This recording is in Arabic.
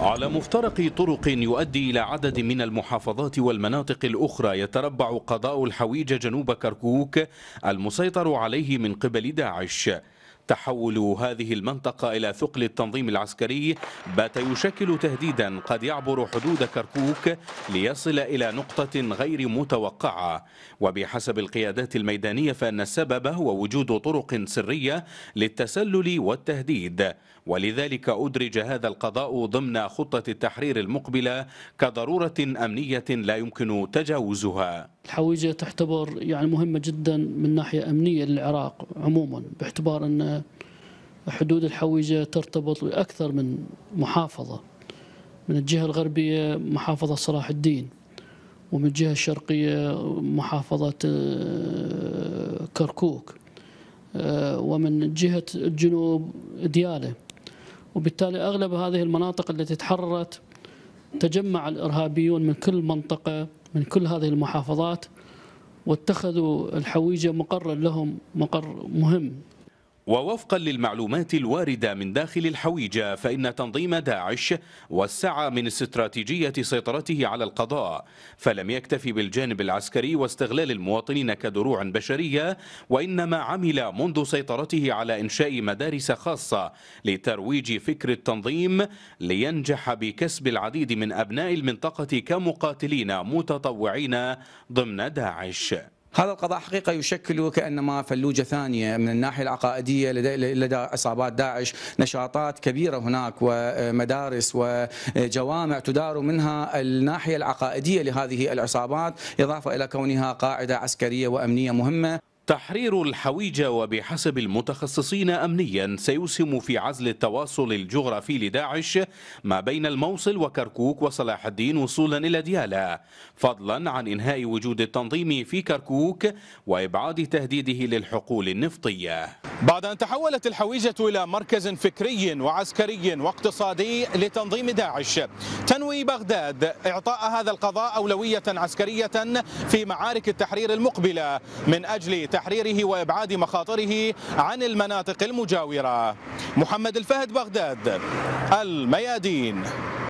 على مفترق طرق يؤدي إلى عدد من المحافظات والمناطق الأخرى يتربع قضاء الحويجة جنوب كركوك المسيطر عليه من قبل داعش تحول هذه المنطقة إلى ثقل التنظيم العسكري بات يشكل تهديدا قد يعبر حدود كركوك ليصل إلى نقطة غير متوقعة وبحسب القيادات الميدانية فأن السبب هو وجود طرق سرية للتسلل والتهديد ولذلك أدرج هذا القضاء ضمن خطة التحرير المقبلة كضرورة أمنية لا يمكن تجاوزها الحويجة تعتبر يعني مهمة جدا من ناحية أمنية للعراق عموما باعتبار أن حدود الحويجة ترتبط بأكثر من محافظة من الجهة الغربية محافظة صلاح الدين ومن الجهة الشرقية محافظة آه، كركوك آه، ومن جهة الجنوب ديالة وبالتالي أغلب هذه المناطق التي تحررت تجمع الإرهابيون من كل منطقة من كل هذه المحافظات واتخذوا الحويجة مقرا لهم مقر مهم ووفقا للمعلومات الواردة من داخل الحويجة فإن تنظيم داعش وسع من استراتيجية سيطرته على القضاء فلم يكتفي بالجانب العسكري واستغلال المواطنين كدروع بشرية وإنما عمل منذ سيطرته على إنشاء مدارس خاصة لترويج فكر التنظيم لينجح بكسب العديد من أبناء المنطقة كمقاتلين متطوعين ضمن داعش هذا القضاء حقيقة يشكل وكأنما فلوجة ثانية من الناحية العقائدية لدى, لدى عصابات داعش نشاطات كبيرة هناك ومدارس وجوامع تدار منها الناحية العقائدية لهذه العصابات إضافة إلى كونها قاعدة عسكرية وأمنية مهمة تحرير الحويجة وبحسب المتخصصين أمنيا سيسهم في عزل التواصل الجغرافي لداعش ما بين الموصل وكركوك وصلاح الدين وصولا إلى ديالا فضلا عن إنهاء وجود التنظيم في كركوك وإبعاد تهديده للحقول النفطية بعد أن تحولت الحويجة إلى مركز فكري وعسكري واقتصادي لتنظيم داعش تنوي بغداد إعطاء هذا القضاء أولوية عسكرية في معارك التحرير المقبلة من أجل تحريره وإبعاد مخاطره عن المناطق المجاورة محمد الفهد بغداد الميادين